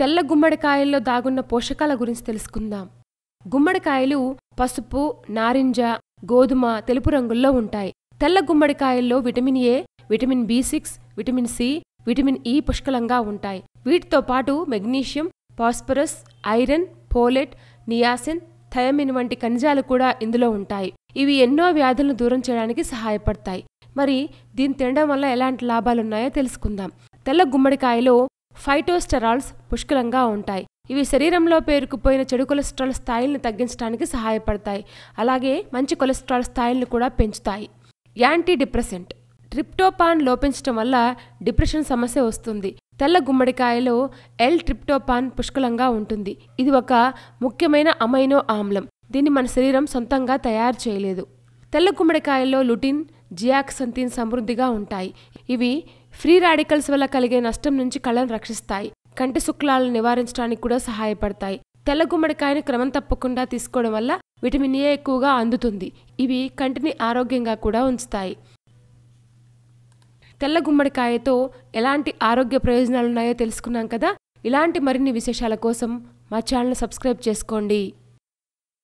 తెల్ల గుమ్మడికాయల్లో దాగున్న పోషకాల గురించి తెలుసుకుందాం గుమ్మడికాయలు పసుపు నారింజ గోధుమ తెలుపు రంగుల్లో ఉంటాయి తెల్ల గుమ్మడికాయల్లో vitamin A vitamin B six vitamin C vitamin E పుష్కలంగా ఉంటాయి వీటితో పాటు magnesium phosphorus iron folate niacin thiamine వంటి ఖనిజాలు కూడా ఇందులో ఉంటాయి ఇవి ఎన్నో వ్యాధులను దూరం చేయడానికి సహాయపడతాయి మరి దీన్ని తినడం వల్ల ఎలాంటి లాభాలున్నాయో తెలుసుకుందాం తెల్ల గుమ్మడికాయలో ఫైటోస్టెరాల్స్ పుష్కలంగా ఉంటాయి ఇవి శరీరంలో పేరుకుపోయిన చెడు కొలెస్ట్రాల్ స్థాయిలను తగ్గించడానికి సహాయపడతాయి అలాగే మంచి కొలెస్ట్రాల్ స్థాయిలను కూడా పెంచుతాయి యాంటీ డిప్రెసెంట్ ట్రిప్టోపాన్ లోపించడం వల్ల డిప్రెషన్ సమస్య వస్తుంది తెల్ల గుమ్మడికాయలో ఎల్ ట్రిప్టోపాన్ పుష్కలంగా ఉంటుంది ఇది ఒక ముఖ్యమైన అమైనో ఆమ్లం దీన్ని మన శరీరం సొంతంగా తయారు చేయలేదు తెల్ల గుమ్మడికాయల్లో లుటిన్ జియాక్సంతిన్ సమృద్ధిగా ఉంటాయి ఇవి ఫ్రీ రాడికల్స్ వల్ల కలిగే నష్టం నుంచి కళ్ళను రక్షిస్తాయి కంటి శుక్లాలను నివారించడానికి కూడా సహాయపడతాయి తెల్ల గుమ్మడికాయను క్రమం తప్పకుండా తీసుకోవడం వల్ల విటమిన్ ఏ ఎక్కువగా అందుతుంది ఇవి కంటిని ఆరోగ్యంగా కూడా ఉంచుతాయి తెల్ల గుమ్మడికాయతో ఎలాంటి ఆరోగ్య ప్రయోజనాలున్నాయో తెలుసుకున్నాం కదా ఇలాంటి మరిన్ని విశేషాల కోసం మా ఛానల్ సబ్స్క్రైబ్ చేసుకోండి